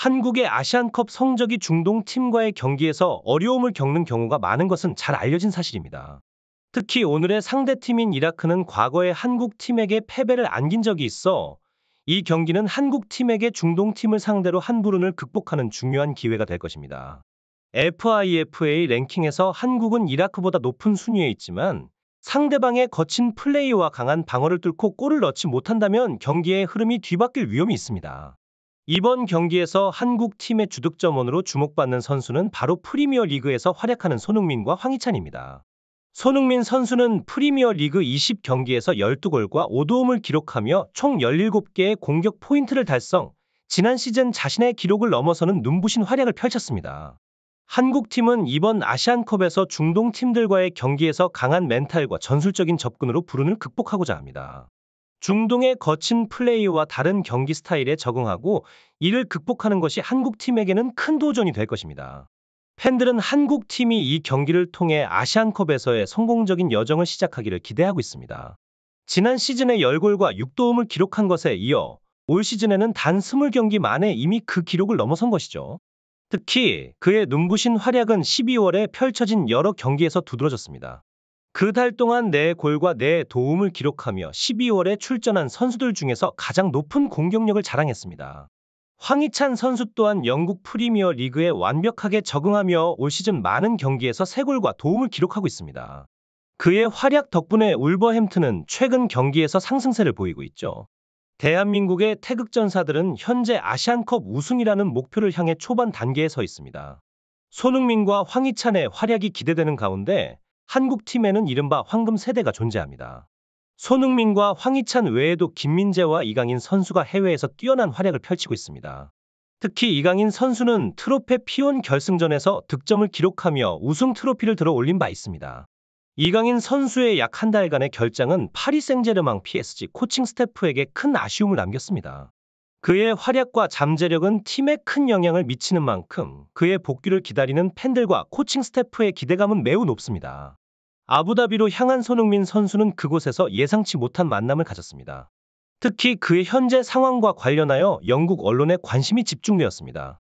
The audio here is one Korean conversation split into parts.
한국의 아시안컵 성적이 중동 팀과의 경기에서 어려움을 겪는 경우가 많은 것은 잘 알려진 사실입니다. 특히 오늘의 상대팀인 이라크는 과거에 한국 팀에게 패배를 안긴 적이 있어 이 경기는 한국 팀에게 중동 팀을 상대로 한부룬을 극복하는 중요한 기회가 될 것입니다. FIFA 랭킹에서 한국은 이라크보다 높은 순위에 있지만 상대방의 거친 플레이와 강한 방어를 뚫고 골을 넣지 못한다면 경기의 흐름이 뒤바뀔 위험이 있습니다. 이번 경기에서 한국 팀의 주득점원으로 주목받는 선수는 바로 프리미어 리그에서 활약하는 손흥민과 황희찬입니다. 손흥민 선수는 프리미어 리그 20경기에서 12골과 5도움을 기록하며 총 17개의 공격 포인트를 달성, 지난 시즌 자신의 기록을 넘어서는 눈부신 활약을 펼쳤습니다. 한국팀은 이번 아시안컵에서 중동 팀들과의 경기에서 강한 멘탈과 전술적인 접근으로 불운을 극복하고자 합니다. 중동의 거친 플레이와 다른 경기 스타일에 적응하고 이를 극복하는 것이 한국 팀에게는 큰 도전이 될 것입니다. 팬들은 한국 팀이 이 경기를 통해 아시안컵에서의 성공적인 여정을 시작하기를 기대하고 있습니다. 지난 시즌의 열골과 6도움을 기록한 것에 이어 올 시즌에는 단 20경기 만에 이미 그 기록을 넘어선 것이죠. 특히 그의 눈부신 활약은 12월에 펼쳐진 여러 경기에서 두드러졌습니다. 그달 동안 내 골과 내 도움을 기록하며 12월에 출전한 선수들 중에서 가장 높은 공격력을 자랑했습니다. 황희찬 선수 또한 영국 프리미어 리그에 완벽하게 적응하며 올 시즌 많은 경기에서 3골과 도움을 기록하고 있습니다. 그의 활약 덕분에 울버햄튼은 최근 경기에서 상승세를 보이고 있죠. 대한민국의 태극전사들은 현재 아시안컵 우승이라는 목표를 향해 초반 단계에 서 있습니다. 손흥민과 황희찬의 활약이 기대되는 가운데 한국 팀에는 이른바 황금 세대가 존재합니다. 손흥민과 황희찬 외에도 김민재와 이강인 선수가 해외에서 뛰어난 활약을 펼치고 있습니다. 특히 이강인 선수는 트로페 피온 결승전에서 득점을 기록하며 우승 트로피를 들어 올린 바 있습니다. 이강인 선수의 약 한 달간의 결장은 파리 생제르망 PSG 코칭 스태프에게 큰 아쉬움을 남겼습니다. 그의 활약과 잠재력은 팀에 큰 영향을 미치는 만큼 그의 복귀를 기다리는 팬들과 코칭 스태프의 기대감은 매우 높습니다. 아부다비로 향한 손흥민 선수는 그곳에서 예상치 못한 만남을 가졌습니다. 특히 그의 현재 상황과 관련하여 영국 언론에 관심이 집중되었습니다.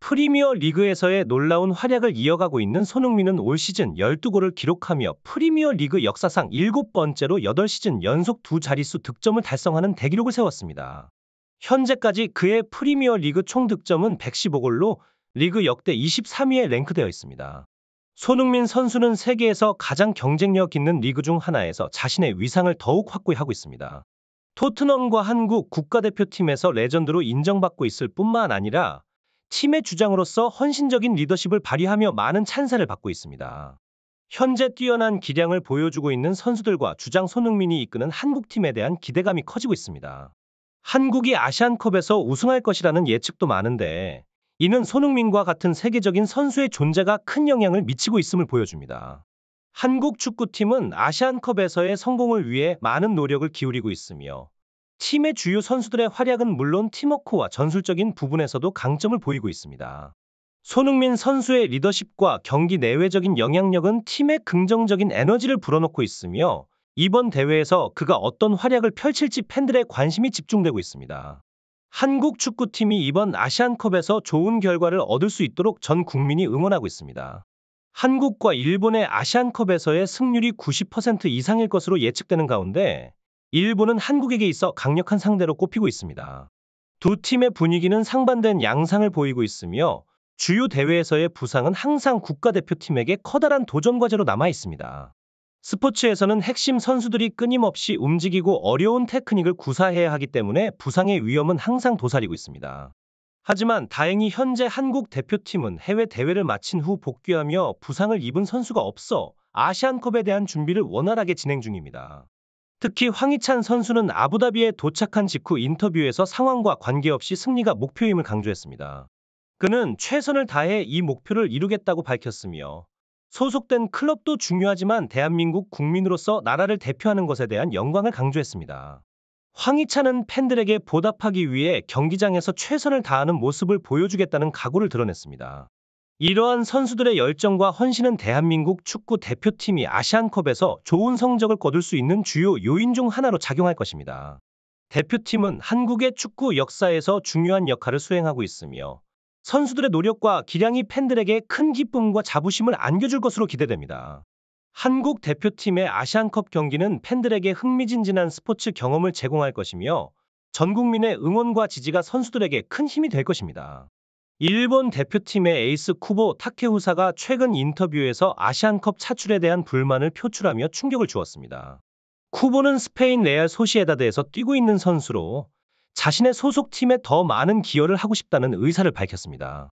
프리미어 리그에서의 놀라운 활약을 이어가고 있는 손흥민은 올 시즌 12골을 기록하며 프리미어 리그 역사상 7번째로 8시즌 연속 두 자릿수 득점을 달성하는 대기록을 세웠습니다. 현재까지 그의 프리미어 리그 총 득점은 115골로 리그 역대 23위에 랭크되어 있습니다. 손흥민 선수는 세계에서 가장 경쟁력 있는 리그 중 하나에서 자신의 위상을 더욱 확고히 하고 있습니다. 토트넘과 한국 국가대표팀에서 레전드로 인정받고 있을 뿐만 아니라 팀의 주장으로서 헌신적인 리더십을 발휘하며 많은 찬사를 받고 있습니다. 현재 뛰어난 기량을 보여주고 있는 선수들과 주장 손흥민이 이끄는 한국팀에 대한 기대감이 커지고 있습니다. 한국이 아시안컵에서 우승할 것이라는 예측도 많은데 이는 손흥민과 같은 세계적인 선수의 존재가 큰 영향을 미치고 있음을 보여줍니다. 한국 축구팀은 아시안컵에서의 성공을 위해 많은 노력을 기울이고 있으며 팀의 주요 선수들의 활약은 물론 팀워크와 전술적인 부분에서도 강점을 보이고 있습니다. 손흥민 선수의 리더십과 경기 내외적인 영향력은 팀의 긍정적인 에너지를 불어넣고 있으며 이번 대회에서 그가 어떤 활약을 펼칠지 팬들의 관심이 집중되고 있습니다. 한국 축구팀이 이번 아시안컵에서 좋은 결과를 얻을 수 있도록 전 국민이 응원하고 있습니다. 한국과 일본의 아시안컵에서의 승률이 90% 이상일 것으로 예측되는 가운데 일본은 한국에게 있어 강력한 상대로 꼽히고 있습니다. 두 팀의 분위기는 상반된 양상을 보이고 있으며 주요 대회에서의 부상은 항상 국가대표팀에게 커다란 도전 과제로 남아 있습니다. 스포츠에서는 핵심 선수들이 끊임없이 움직이고 어려운 테크닉을 구사해야 하기 때문에 부상의 위험은 항상 도사리고 있습니다. 하지만 다행히 현재 한국 대표팀은 해외 대회를 마친 후 복귀하며 부상을 입은 선수가 없어 아시안컵에 대한 준비를 원활하게 진행 중입니다. 특히 황희찬 선수는 아부다비에 도착한 직후 인터뷰에서 상황과 관계없이 승리가 목표임을 강조했습니다. 그는 최선을 다해 이 목표를 이루겠다고 밝혔으며 소속된 클럽도 중요하지만 대한민국 국민으로서 나라를 대표하는 것에 대한 영광을 강조했습니다. 황희찬은 팬들에게 보답하기 위해 경기장에서 최선을 다하는 모습을 보여주겠다는 각오를 드러냈습니다. 이러한 선수들의 열정과 헌신은 대한민국 축구 대표팀이 아시안컵에서 좋은 성적을 거둘 수 있는 주요 요인 중 하나로 작용할 것입니다. 대표팀은 한국의 축구 역사에서 중요한 역할을 수행하고 있으며 선수들의 노력과 기량이 팬들에게 큰 기쁨과 자부심을 안겨줄 것으로 기대됩니다. 한국 대표팀의 아시안컵 경기는 팬들에게 흥미진진한 스포츠 경험을 제공할 것이며 전 국민의 응원과 지지가 선수들에게 큰 힘이 될 것입니다. 일본 대표팀의 에이스 쿠보 타케후사가 최근 인터뷰에서 아시안컵 차출에 대한 불만을 표출하며 충격을 주었습니다. 쿠보는 스페인 레알 소시에다드에서 뛰고 있는 선수로 자신의 소속팀에 더 많은 기여를 하고 싶다는 의사를 밝혔습니다.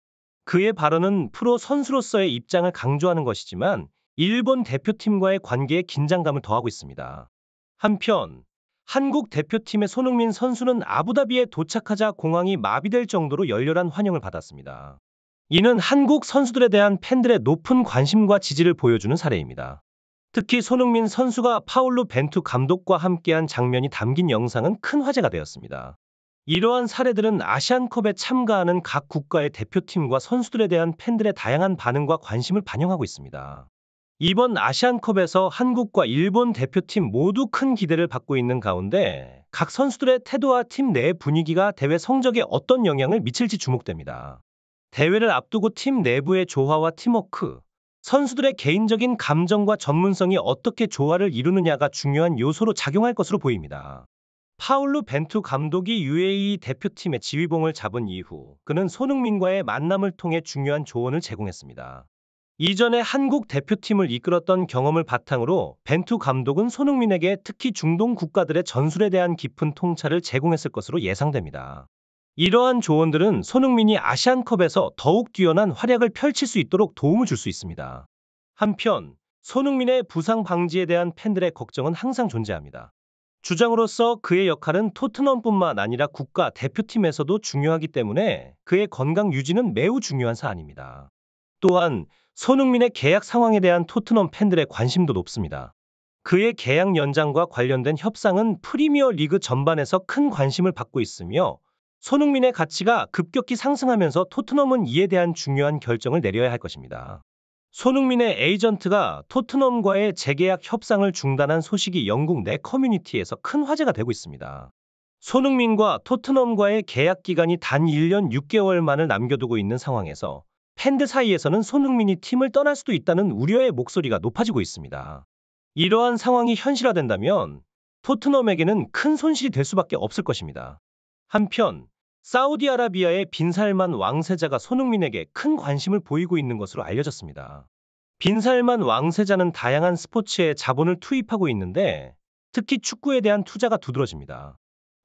그의 발언은 프로 선수로서의 입장을 강조하는 것이지만 일본 대표팀과의 관계에 긴장감을 더하고 있습니다. 한편 한국 대표팀의 손흥민 선수는 아부다비에 도착하자 공항이 마비될 정도로 열렬한 환영을 받았습니다. 이는 한국 선수들에 대한 팬들의 높은 관심과 지지를 보여주는 사례입니다. 특히 손흥민 선수가 파울루 벤투 감독과 함께한 장면이 담긴 영상은 큰 화제가 되었습니다. 이러한 사례들은 아시안컵에 참가하는 각 국가의 대표팀과 선수들에 대한 팬들의 다양한 반응과 관심을 반영하고 있습니다. 이번 아시안컵에서 한국과 일본 대표팀 모두 큰 기대를 받고 있는 가운데 각 선수들의 태도와 팀 내 분위기가 대회 성적에 어떤 영향을 미칠지 주목됩니다. 대회를 앞두고 팀 내부의 조화와 팀워크, 선수들의 개인적인 감정과 전문성이 어떻게 조화를 이루느냐가 중요한 요소로 작용할 것으로 보입니다. 파울루 벤투 감독이 UAE 대표팀의 지휘봉을 잡은 이후 그는 손흥민과의 만남을 통해 중요한 조언을 제공했습니다. 이전에 한국 대표팀을 이끌었던 경험을 바탕으로 벤투 감독은 손흥민에게 특히 중동 국가들의 전술에 대한 깊은 통찰을 제공했을 것으로 예상됩니다. 이러한 조언들은 손흥민이 아시안컵에서 더욱 뛰어난 활약을 펼칠 수 있도록 도움을 줄 수 있습니다. 한편 손흥민의 부상 방지에 대한 팬들의 걱정은 항상 존재합니다. 주장으로서 그의 역할은 토트넘뿐만 아니라 국가 대표팀에서도 중요하기 때문에 그의 건강 유지는 매우 중요한 사안입니다. 또한 손흥민의 계약 상황에 대한 토트넘 팬들의 관심도 높습니다. 그의 계약 연장과 관련된 협상은 프리미어 리그 전반에서 큰 관심을 받고 있으며 손흥민의 가치가 급격히 상승하면서 토트넘은 이에 대한 중요한 결정을 내려야 할 것입니다. 손흥민의 에이전트가 토트넘과의 재계약 협상을 중단한 소식이 영국 내 커뮤니티에서 큰 화제가 되고 있습니다. 손흥민과 토트넘과의 계약 기간이 단 1년 6개월만을 남겨두고 있는 상황에서 팬들 사이에서는 손흥민이 팀을 떠날 수도 있다는 우려의 목소리가 높아지고 있습니다. 이러한 상황이 현실화된다면 토트넘에게는 큰 손실이 될 수밖에 없을 것입니다. 한편 사우디아라비아의 빈살만 왕세자가 손흥민에게 큰 관심을 보이고 있는 것으로 알려졌습니다. 빈살만 왕세자는 다양한 스포츠에 자본을 투입하고 있는데 특히 축구에 대한 투자가 두드러집니다.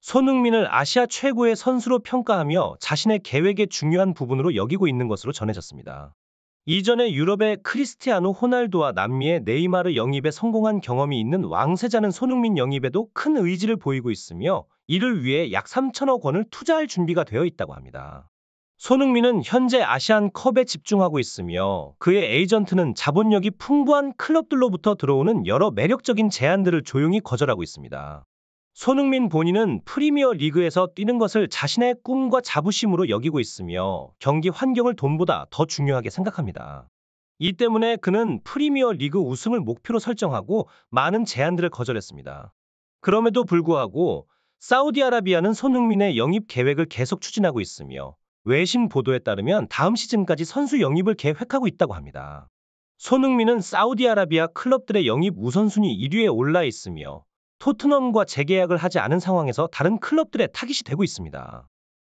손흥민을 아시아 최고의 선수로 평가하며 자신의 계획의 중요한 부분으로 여기고 있는 것으로 전해졌습니다. 이전에 유럽의 크리스티아노 호날두와 남미의 네이마르 영입에 성공한 경험이 있는 왕세자는 손흥민 영입에도 큰 의지를 보이고 있으며 이를 위해 약 3천억 원을 투자할 준비가 되어 있다고 합니다. 손흥민은 현재 아시안컵에 집중하고 있으며 그의 에이전트는 자본력이 풍부한 클럽들로부터 들어오는 여러 매력적인 제안들을 조용히 거절하고 있습니다. 손흥민 본인은 프리미어 리그에서 뛰는 것을 자신의 꿈과 자부심으로 여기고 있으며 경기 환경을 돈보다 더 중요하게 생각합니다. 이 때문에 그는 프리미어 리그 우승을 목표로 설정하고 많은 제안들을 거절했습니다. 그럼에도 불구하고 사우디아라비아는 손흥민의 영입 계획을 계속 추진하고 있으며 외신 보도에 따르면 다음 시즌까지 선수 영입을 계획하고 있다고 합니다. 손흥민은 사우디아라비아 클럽들의 영입 우선순위 1위에 올라 있으며 토트넘과 재계약을 하지 않은 상황에서 다른 클럽들의 타깃이 되고 있습니다.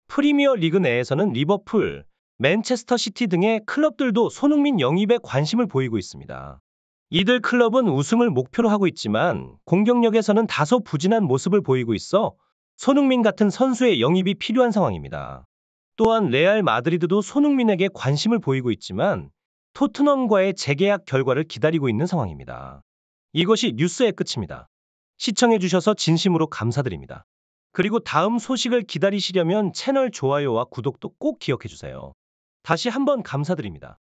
프리미어 리그 내에서는 리버풀, 맨체스터 시티 등의 클럽들도 손흥민 영입에 관심을 보이고 있습니다. 이들 클럽은 우승을 목표로 하고 있지만 공격력에서는 다소 부진한 모습을 보이고 있어 손흥민 같은 선수의 영입이 필요한 상황입니다. 또한 레알 마드리드도 손흥민에게 관심을 보이고 있지만 토트넘과의 재계약 결과를 기다리고 있는 상황입니다. 이것이 뉴스의 끝입니다. 시청해주셔서 진심으로 감사드립니다. 그리고 다음 소식을 기다리시려면 채널 좋아요와 구독도 꼭 기억해주세요. 다시 한번 감사드립니다.